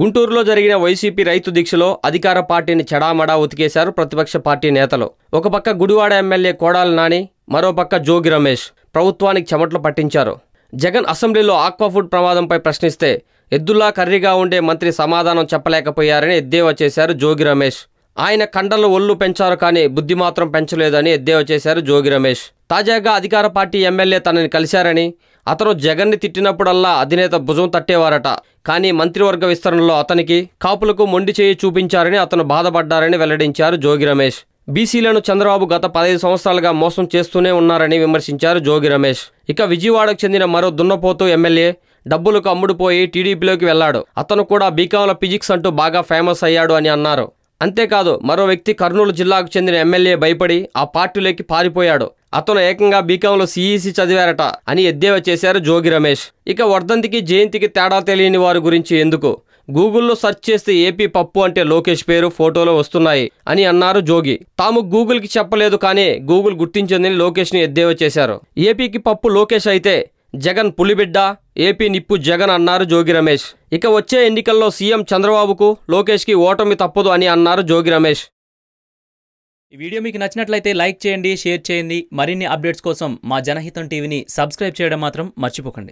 గుంటూరులో జరిగిన వైసీపీ రైతు దీక్షలో అధికార పార్టీని చెడామడా ఉతికేశారు ప్రతిపక్ష పార్టీ నేతలు ఒక పక్క గుడివాడ ఎమ్మెల్యే కోడాల నాని మరోపక్క జోగి రమేష్ ప్రభుత్వానికి చెమట్లు పట్టించారు జగన్ అసెంబ్లీలో ఆక్వాఫుడ్ ప్రమాదంపై ప్రశ్నిస్తే ఎద్దుల్లా కర్రీగా ఉండే మంత్రి సమాధానం చెప్పలేకపోయారని ఎద్దేవా చేశారు జోగి రమేష్ ఆయన కండలు ఒళ్ళు పెంచారు కానీ బుద్ధి మాత్రం పెంచలేదని ఎద్దేవా చేశారు జోగి రమేష్ తాజాగా అధికార పార్టీ ఎమ్మెల్యే తనని కలిశారని అతను జగన్ని తిట్టినప్పుడల్లా అధినేత భుజం తట్టేవారట కానీ మంత్రివర్గ విస్తరణలో అతనికి కాపులకు మొండి చేయి చూపించారని అతను బాధపడ్డారని వెల్లడించారు జోగి రమేష్ బీసీలను చంద్రబాబు గత పదహైదు సంవత్సరాలుగా మోసం చేస్తూనే ఉన్నారని విమర్శించారు జోగి రమేష్ ఇక విజయవాడకు చెందిన మరో దున్నపోతూ ఎమ్మెల్యే డబ్బులకు అమ్ముడుపోయి టీడీపీలోకి వెళ్లాడు అతను కూడా బీకాంల ఫిజిక్స్ అంటూ బాగా ఫేమస్ అయ్యాడు అని అన్నారు అంతేకాదు మరో వ్యక్తి కర్నూలు జిల్లాకు చెందిన ఎమ్మెల్యే భయపడి ఆ పార్టీలోకి పారిపోయాడు అతను ఏకంగా బీకాంలో సీఈసీ చదివారట అని ఎద్దేవా చేశారు జోగి రమేష్ ఇక వర్ధంతికి జయంతికి తేడా తెలియని వారి గురించి ఎందుకు గూగుల్లో సెర్చ్ చేస్తే ఏపీ పప్పు అంటే లోకేష్ పేరు ఫోటోలో వస్తున్నాయి అని అన్నారు జోగి తాము గూగుల్కి చెప్పలేదు కానీ గూగుల్ గుర్తించిందని లోకేష్ని ఎద్దేవా చేశారు ఏపీకి పప్పు లోకేష్ అయితే జగన్ పులిబిడ్డ ఏపీ నిప్పు జగన్ అన్నారు జోగి రమేష్ ఇక వచ్చే ఎన్నికల్లో సీఎం చంద్రబాబుకు లోకేష్కి ఓటమి తప్పదు అని అన్నారు జోగి రమేష్ ఈ వీడియో మీకు నచ్చినట్లయితే లైక్ చేయండి షేర్ చేయండి మరిన్ని అప్డేట్స్ కోసం మా జనహితం టీవీని సబ్స్క్రైబ్ చేయడం మాత్రం మర్చిపోకండి